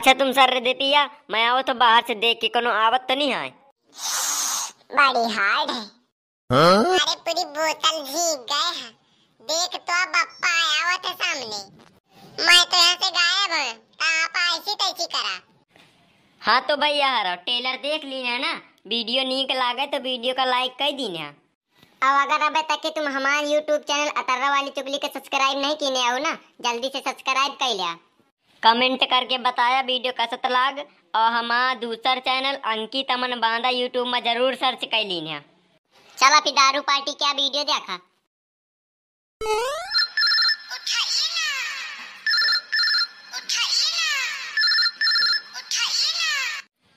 अच्छा तुम सर दे पिया मैं आओ तो बाहर से देख के कोनो आवत तो नहीं है बड़ी हार्ड है हाँ? अरे पूरी बोतल भी गए हैं देख तो अब अप्पा आया हुआ था सामने मैं तो यहाँ से गायब हूँ तो आप ऐसी तैसी तो करा हाँ तो भैया हरो टेलर देख ली है ना वीडियो नीक लागे तो वीडियो का लाइक कर दी अब अगर अब तक तुम हमारे YouTube चैनल अतर्रा वाली चुगली के सब्सक्राइब नहीं किए हो ना जल्दी से सब्सक्राइब कर लिया कमेंट करके बताया वीडियो कसत लाग और हमारा दूसर चैनल अंकित अमन बांदा यूट्यूब में जरूर सर्च कर लीन है चला फिर दारू पार्टी क्या वीडियो देखा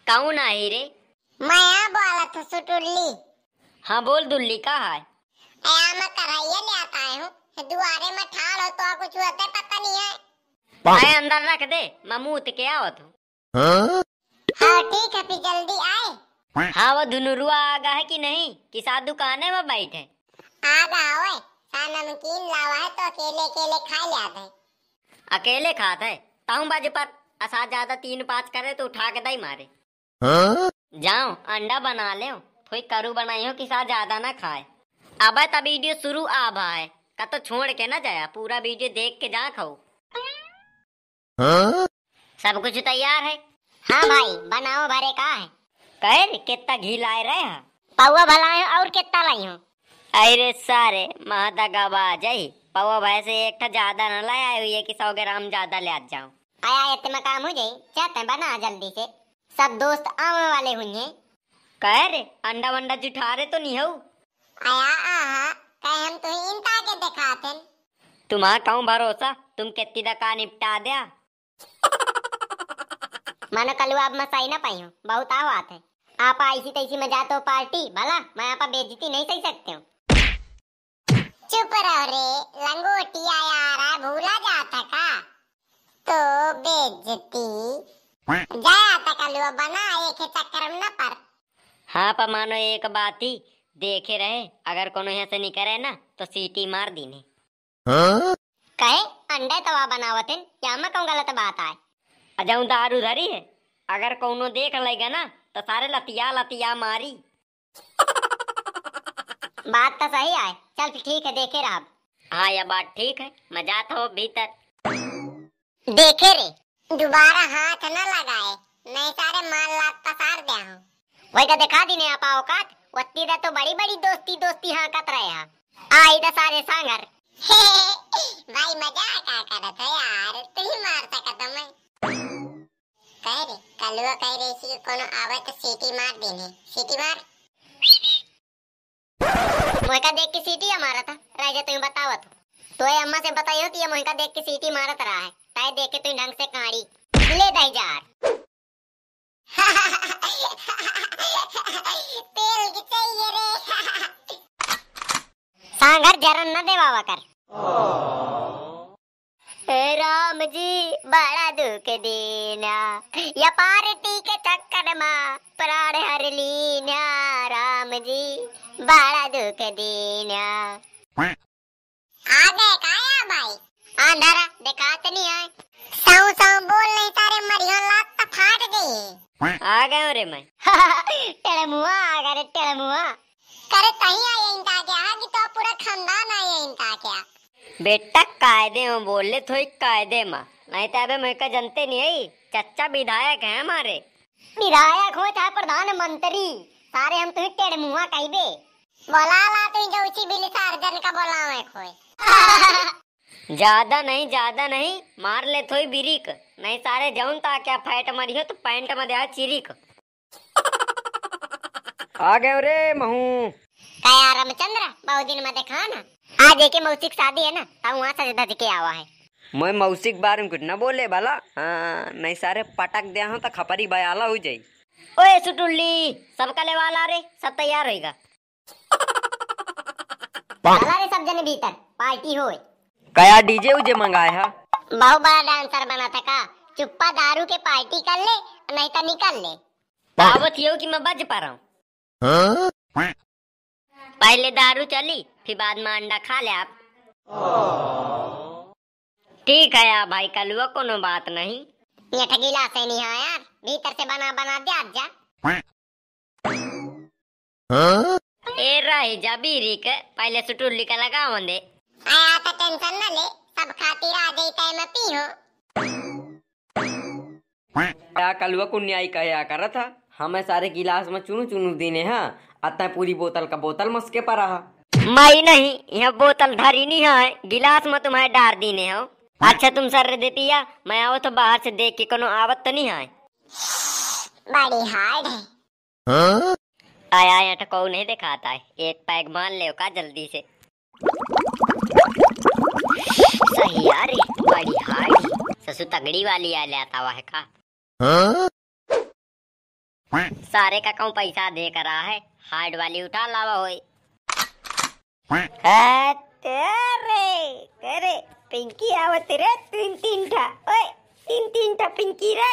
कौन आई रे मैं बोला था सुटुल्ली हाँ बोल दुल्ली का है मैं कराइया ले आता हूँ दुआरे में ठाल हो तो कुछ होते पता नहीं है आए अंदर रख दे ममूत के आओ तू हाँ ठीक है फिर जल्दी आए हाँ वो धुनुरुआ आ गया है कि नहीं कि साथ दुकान है वो बैठे आ आगा होए नमकीन लावा है तो अकेले अकेले खा लिया हैं अकेले खाते है ताऊ बाजे पर असा ज्यादा तीन पाँच करे तो उठा के दाई मारे जाओ अंडा बना ले कोई करू बनाई हो कि साथ ज्यादा ना खाए अब तब वीडियो शुरू आभा है का तो छोड़ के ना जाया पूरा वीडियो देख के जा खाऊ हाँ? सब कुछ तैयार है हाँ भाई बनाओ भरे का है कहे कितना घी लाए रहे हैं पौवा भला है और कितना लाई हूँ अरे सारे महदा गवा जाई पौवा भाई से एक ठा ज्यादा न लाया हुई है की सौ ग्राम ज्यादा ले जाओ आया इतना काम हो जाये चाहते बना जल्दी से सब दोस्त आवे वाले हुए कह रे अंडा वंडा जुठा रहे तो नहीं हो आया आहा कहे हम तो इनका के दिखाते तुम्हारा कहूँ भरोसा तुम कितनी दका निपटा दिया माना कल आप मसाई ना पाई हूँ बहुत आओ आत है आप ऐसी तैसी में जाते हो पार्टी भला मैं आप बेजती नहीं सही सकते हूँ चुप रहो रे लंगोटी आया रहा भूला जाता का तो बेजती जाया था कलुआ बना एक ही चक्कर न पर हाँ पर मानो एक बात ही देखे रहे अगर कोनो यहाँ से निकले ना तो सीटी मार दीने हाँ? कहे अंडे तवा बनावतिन क्या मैं कहूँ गलत बात आए अजाऊ दारू धरी है अगर कोनो देख लेगा ना तो सारे लतिया लतिया मारी बात तो सही आए चल ठीक है देखे रहा हाँ यह बात ठीक है मजा तो भीतर देखे रे दोबारा हाथ न लगाए नहीं सारे तो माल लात पसार दिया हूँ वही तो दिखा दी आप औकात वत्ती तो बड़ी बड़ी दोस्ती दोस्ती हाँ कत रहे हा। आई तो सारे सांगर भाई मजाक आ करत यार तू ही मार सकता मैं कह कलुआ कह रे इसी कोनो आवे तो सीटी मार देने सीटी मार मोहिका देख के सीटी मारा था राजा तुम बतावा तो तो अम्मा से बताइयो कि ये मोहिका देख के सीटी मारत रहा है ताए देख के तुम ढंग से कहाड़ी ले दाई जार तेल की चाहिए रे सांगर जरन ना देवावा कर राम जी बड़ा दुख देना या पार्टी के चक्कर में प्राण हर लीना राम जी बड़ा दुख देना आ गए काया भाई अंधारा देखा तो नहीं आए साऊ साऊ बोल नहीं सारे मरियो लात तो फाट गई आ गए रे मैं टेलमुआ आ गए टेलमुआ करे तही आए इंटा के आगे तो पूरा खानदान आए इंटा बेटा कायदे में बोले थोड़ी कायदे में नहीं तो अबे मैं जनते नहीं है चच्चा विधायक है हमारे विधायक हो चाहे प्रधानमंत्री सारे हम तुम्हें टेढ़ मुआ कह दे बोला ला तुम जो उची बिल सार्जन का बोला मैं खोए ज्यादा नहीं ज्यादा नहीं मार ले थोड़ी बिरिक नहीं सारे जौन ता क्या फाइट मरी हो तो पैंट में दे चिरिक आ गए रे महू यार रामचंद्र बहुत दिन में देखा ना आज एक मौसिक शादी है ना तो वहाँ से धज के आवा है मैं मौसिक बारे में कुछ न बोले बाला हाँ नहीं सारे पटक दिया हूँ तो खपरी बयाला हो जाये ओए सुटुल्ली सबका ले वाला रे सब तैयार रहेगा चला रे सब जने भीतर पार्टी होए कया डीजे उजे मंगाए है बहुत बड़ा डांसर बना था का चुप्पा दारू के पार्टी कर ले नहीं तो निकल ले आवत ये कि मैं बज पा रहा हूँ हाँ? पहले दारू चली फिर बाद में अंडा खा ले आप ठीक है यार भाई कल वो कोनो बात नहीं ये ठगीला से नहीं है हाँ यार भीतर से बना बना दे आप जा ए रही जा बीरी के पहले सुटुली का लगा दे आया तो टेंशन ना ले सब खाती रह गई है मैं पी हूँ क्या कलवा को न्याय कहा करा था हमें सारे गिलास में चुनू चुनू दीने हाँ अतः पूरी बोतल का बोतल मस्के पर रहा मई नहीं यह बोतल धरी नहीं है गिलास में तुम्हें डार दीने हो अच्छा तुम सर देतिया मैं आओ तो बाहर से देख के कोनो आवत तो नहीं है बड़ी हार्ड है आया यहाँ टको तो नहीं दिखाता है एक पैग मान ले का जल्दी से सही यार बड़ी हार्ड ससु तगड़ी वाली आ लेता वह है का हाँ? सारे का कौन पैसा दे कर रहा है हार्ड वाली उठा लावा होई तेरे तेरे पिंकी आवत रे तीन तीन ठा ओए तीन तीन ठा पिंकी रे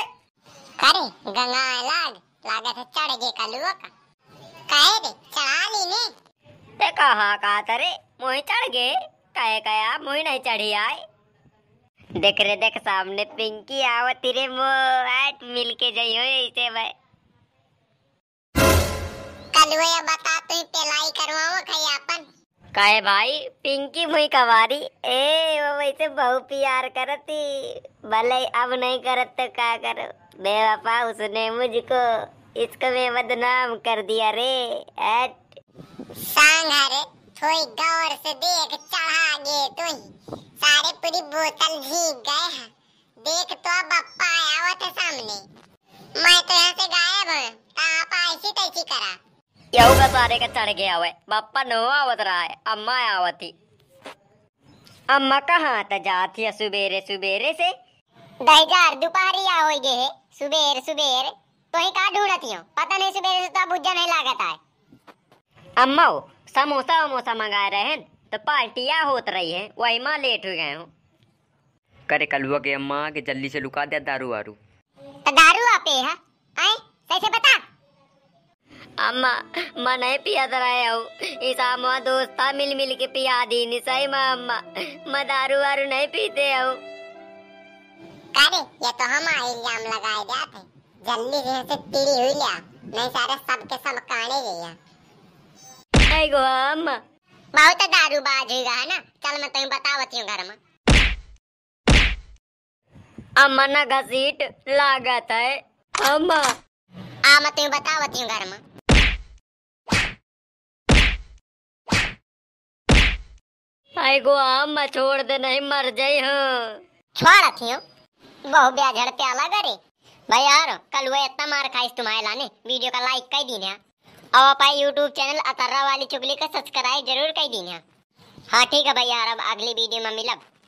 अरे गंगा लाग लागत है चढ़ गए कलुआ का काहे रे चढ़ा ली ने ते कहा का तेरे मोही चढ़ गए काहे काया मोही नहीं चढ़ी आए देख रे देख सामने पिंकी आवत रे मो आट मिलके जइयो इसे भाई चलवे बता तू तो पेलाई करवाओ कहीं अपन काहे भाई पिंकी मुई कवारी ए वो वैसे बहु प्यार करती भले अब नहीं करत तो क्या करो बेवफा उसने मुझको इसको मैं बदनाम कर दिया रे एट सांग हरे थोड़ी गौर से देख चढ़ा गए तू सारे पूरी बोतल भीग गए हैं देख तो अब अप्पा आया हुआ था सामने मैं तो यहाँ से गायब हूँ आप ऐसी तैसी करा यहू का चढ़ गया हुआ बापा नोवा आवत रहा है अम्मा आवत अम्मा कहाँ त जाती है सुबेरे सुबेरे से दहजार दोपहरी आ हो गए सुबेर सुबेर तो ही कहाँ ढूंढती हूँ पता नहीं सुबेरे से तो बुझा नहीं लागत है अम्मा हो समोसा वमोसा मंगा रहे हैं तो पार्टियाँ होत रही है वही माँ लेट हो गए हूँ करे कलुआ के अम्मा के जल्दी से लुका दिया दारू वारू दारू आपे है आए सही बता अम्मा मन पिया दराया అమ్మ మనై दोस्ता मिल मिल के पिया दी పియాది सही మా अम्मा मैं दारू वारू नहीं पीते आऊ अरे ये तो हम आए इल्जाम लगाए जाते जल्दी से तीरी हुई लिया नहीं सारे सब के सब काने गया नहीं गो अम्मा बहुत दारू बाज हुई है ना चल मैं तुम्हें बतावती हूँ घर में अम्मा ना घसीट लागत है अम्मा आ मैं तुम्हें बतावती हूँ घर में आई आम मैं छोड़ दे नहीं मर जाए हो छोड़ थियो बहु ब्याह झड़ अलग करे भाई यार कल वो इतना मार खाइस तुम्हारे लाने वीडियो का लाइक कर दीना और अपना यूट्यूब चैनल अतर्रा वाली चुगली का सब्सक्राइब जरूर कर दीना हाँ ठीक है भाई यार अब अगली वीडियो में मिलब